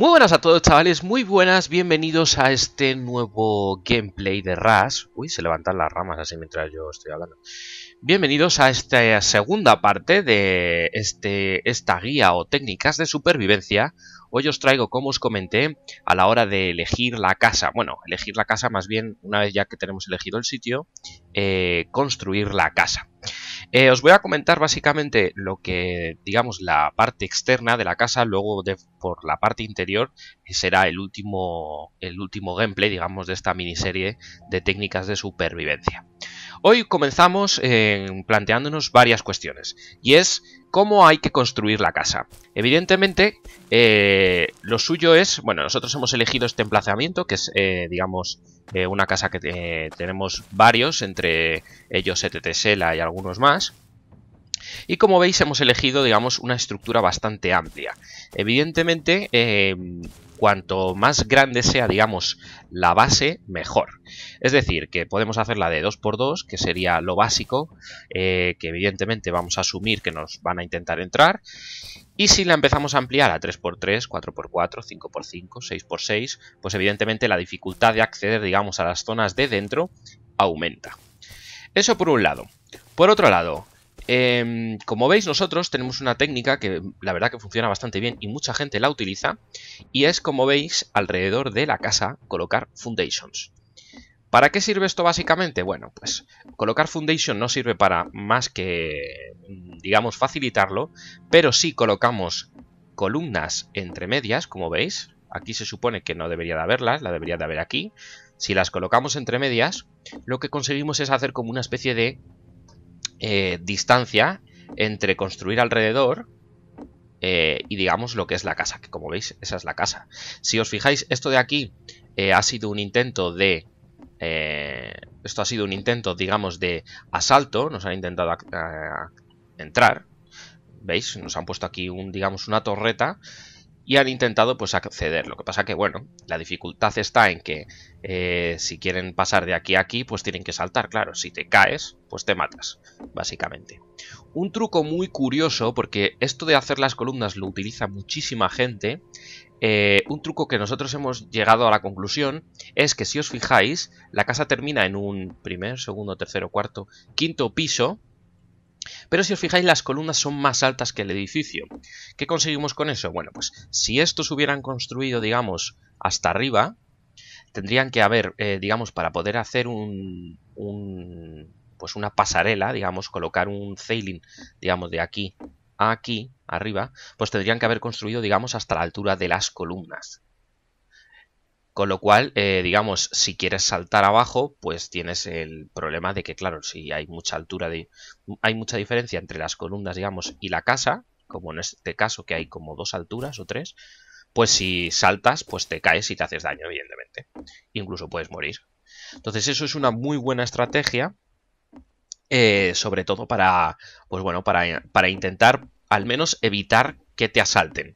Muy buenas a todos chavales, muy buenas, bienvenidos a este nuevo gameplay de Rush Uy, se levantan las ramas así mientras yo estoy hablando Bienvenidos a esta segunda parte de este, esta guía o técnicas de supervivencia Hoy os traigo, como os comenté, a la hora de elegir la casa Bueno, elegir la casa más bien, una vez ya que tenemos elegido el sitio, eh, construir la casa eh, os voy a comentar básicamente lo que, digamos, la parte externa de la casa, luego de, por la parte interior será el último, el último gameplay, digamos, de esta miniserie de técnicas de supervivencia. Hoy comenzamos eh, planteándonos varias cuestiones y es cómo hay que construir la casa. Evidentemente, eh, lo suyo es, bueno, nosotros hemos elegido este emplazamiento, que es, eh, digamos, una casa que tenemos varios, entre ellos ETT y algunos más. Y como veis hemos elegido, digamos, una estructura bastante amplia. Evidentemente, cuanto más grande sea, digamos, la base, mejor. Es decir, que podemos hacerla de 2x2, que sería lo básico, eh, que evidentemente vamos a asumir que nos van a intentar entrar. Y si la empezamos a ampliar a 3x3, 4x4, 5x5, 6x6, pues evidentemente la dificultad de acceder, digamos, a las zonas de dentro aumenta. Eso por un lado. Por otro lado, Em, como veis nosotros tenemos una técnica que la verdad que funciona bastante bien y mucha gente la utiliza y es como veis alrededor de la casa colocar foundations. ¿Para qué sirve esto básicamente? Bueno, pues colocar foundation no sirve para más que, digamos, facilitarlo, pero si colocamos columnas entre medias, como veis, aquí se supone que no debería de haberlas, la debería de haber aquí, si las colocamos entre medias, lo que conseguimos es hacer como una especie de eh, distancia entre construir alrededor eh, y digamos lo que es la casa, que como veis esa es la casa. Si os fijáis, esto de aquí eh, ha sido un intento de... esto ha sido un intento, digamos, de asalto, nos han intentado entrar, ¿veis? Nos han puesto aquí, un, digamos, una torreta y han intentado pues acceder. Lo que pasa que, bueno, la dificultad está en que eh, si quieren pasar de aquí a aquí, pues tienen que saltar. Claro, si te caes, pues te matas, básicamente. Un truco muy curioso, porque esto de hacer las columnas lo utiliza muchísima gente, eh, un truco que nosotros hemos llegado a la conclusión es que si os fijáis, la casa termina en un primer, segundo, tercero, cuarto, quinto piso, pero si os fijáis, las columnas son más altas que el edificio. ¿Qué conseguimos con eso? Bueno, pues si estos hubieran construido, digamos, hasta arriba, tendrían que haber, eh, digamos, para poder hacer un, un, pues una pasarela, digamos, colocar un ceiling, digamos, de aquí a aquí, arriba, pues tendrían que haber construido, digamos, hasta la altura de las columnas. Con lo cual, eh, digamos, si quieres saltar abajo, pues tienes el problema de que, claro, si hay mucha altura, de, hay mucha diferencia entre las columnas, digamos, y la casa, como en este caso que hay como dos alturas o tres, pues si saltas, pues te caes y te haces daño, evidentemente. Incluso puedes morir. Entonces eso es una muy buena estrategia, eh, sobre todo para, pues bueno, para, para intentar al menos evitar que te asalten.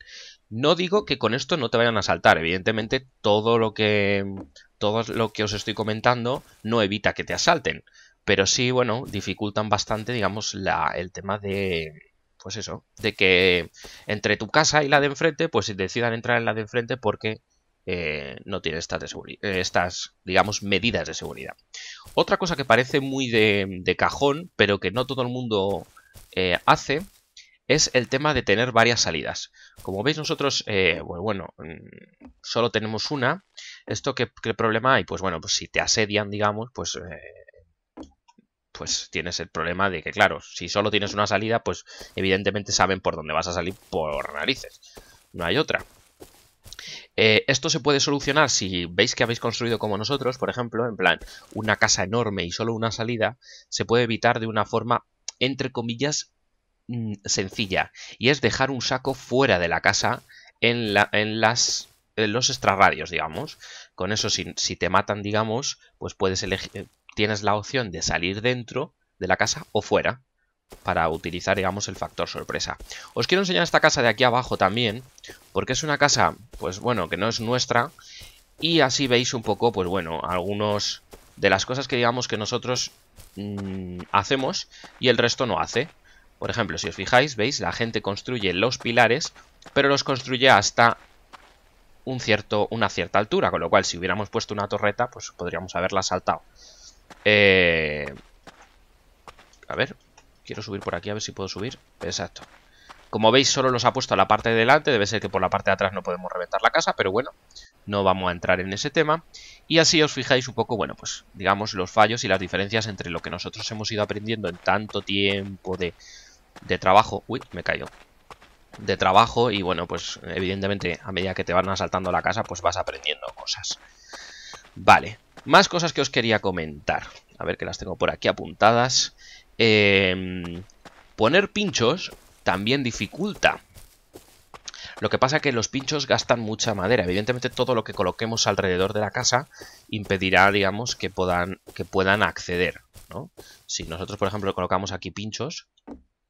No digo que con esto no te vayan a asaltar, evidentemente todo lo que todo lo que os estoy comentando no evita que te asalten, pero sí, bueno, dificultan bastante, digamos, el tema de pues eso, de que entre tu casa y la de enfrente, pues si decidan entrar en la de enfrente porque eh, no tiene estas, eh, estas, digamos, medidas de seguridad. Otra cosa que parece muy de, cajón, pero que no todo el mundo eh, hace, es el tema de tener varias salidas. Como veis nosotros, eh, pues bueno, mm, solo tenemos una. ¿Esto qué, problema hay? Pues bueno, pues si te asedian, digamos, pues... Eh, pues tienes el problema de que, claro, si solo tienes una salida, pues evidentemente saben por dónde vas a salir por narices. No hay otra. Eh, esto se puede solucionar si veis que habéis construido como nosotros, por ejemplo, en plan una casa enorme y solo una salida, se puede evitar de una forma, entre comillas, Mm, sencilla y es dejar un saco fuera de la casa en, la, en las en los extrarradios, digamos. Con eso, si, te matan, digamos, pues puedes elegir, eh, tienes la opción de salir dentro de la casa o fuera para utilizar, digamos, el factor sorpresa. Os quiero enseñar esta casa de aquí abajo también, porque es una casa, pues bueno, que no es nuestra y así veis un poco, pues bueno, algunos de las cosas que digamos que nosotros mm, hacemos y el resto no hace. Por ejemplo, si os fijáis, veis, la gente construye los pilares, pero los construye hasta un cierto, una cierta altura, con lo cual si hubiéramos puesto una torreta, pues podríamos haberla saltado. Eh, a ver, quiero subir por aquí, a ver si puedo subir. Exacto. Como veis, solo los ha puesto a la parte de delante, debe ser que por la parte de atrás no podemos reventar la casa, pero bueno, no vamos a entrar en ese tema. Y así os fijáis un poco, bueno, pues digamos los fallos y las diferencias entre lo que nosotros hemos ido aprendiendo en tanto tiempo de de trabajo. Uy, me cayó. De trabajo y bueno, pues evidentemente a medida que te van asaltando la casa, pues vas aprendiendo cosas. Vale, más cosas que os quería comentar. A ver que las tengo por aquí apuntadas. Em, poner pinchos también dificulta. Lo que pasa es que los pinchos gastan mucha madera. Evidentemente todo lo que coloquemos alrededor de la casa impedirá, digamos, que puedan, que puedan acceder. Si nosotros, por ejemplo, colocamos aquí pinchos,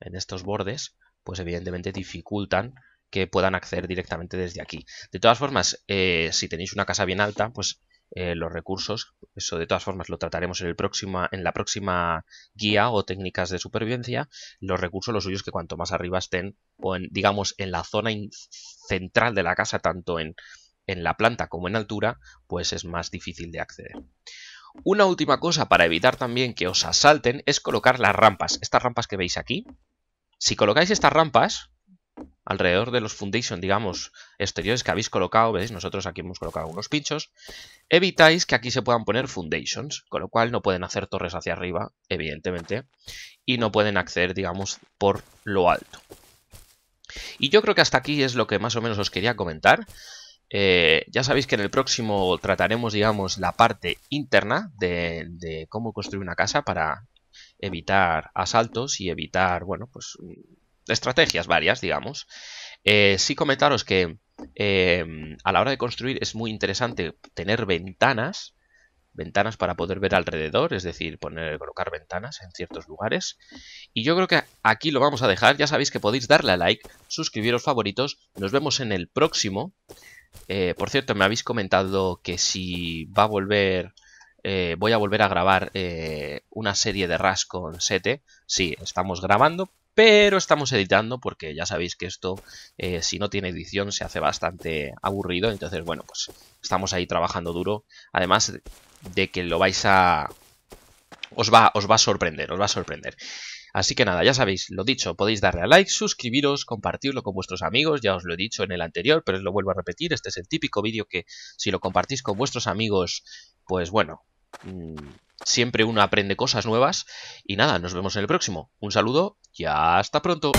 en estos bordes, pues evidentemente dificultan que puedan acceder directamente desde aquí. De todas formas, eh, si tenéis una casa bien alta, pues eh, los recursos, eso de todas formas lo trataremos en, el próxima, en la próxima guía o técnicas de supervivencia, los recursos los suyos que cuanto más arriba estén, o digamos en la zona central de la casa, tanto en, en la planta como en altura, pues es más difícil de acceder. Una última cosa para evitar también que os asalten es colocar las rampas. Estas rampas que veis aquí. Si colocáis estas rampas alrededor de los foundations, digamos, exteriores que habéis colocado, veis, nosotros aquí hemos colocado unos pinchos, evitáis que aquí se puedan poner foundations, con lo cual no pueden hacer torres hacia arriba, evidentemente, y no pueden acceder, digamos, por lo alto. Y yo creo que hasta aquí es lo que más o menos os quería comentar. Eh, ya sabéis que en el próximo trataremos, digamos, la parte interna de, cómo construir una casa para evitar asaltos y evitar, bueno, pues mm, estrategias varias, digamos. Eh, sí comentaros que em, a la hora de construir es muy interesante tener ventanas, ventanas para poder ver alrededor, es decir, poner, colocar ventanas en ciertos lugares. Y yo creo que aquí lo vamos a dejar. Ya sabéis que podéis darle a like, suscribiros favoritos. Nos vemos en el próximo. Eh, por cierto, me habéis comentado que si va a volver... Eh, voy a volver a grabar eh, una serie de RAS con Sete. Sí, estamos grabando, pero estamos editando porque ya sabéis que esto, si no tiene edición, se hace bastante aburrido. Entonces, bueno, pues estamos ahí trabajando duro. Además de que lo vais a... Os va, os va a sorprender, os va a sorprender. Así que nada, ya sabéis, lo dicho, podéis darle a like, suscribiros, compartirlo con vuestros amigos, ya os lo he dicho en el anterior, pero os lo vuelvo a repetir, este es el típico vídeo que si lo compartís con vuestros amigos, pues bueno, mm, siempre uno aprende cosas nuevas. Y nada, nos vemos en el próximo. Un saludo y hasta pronto.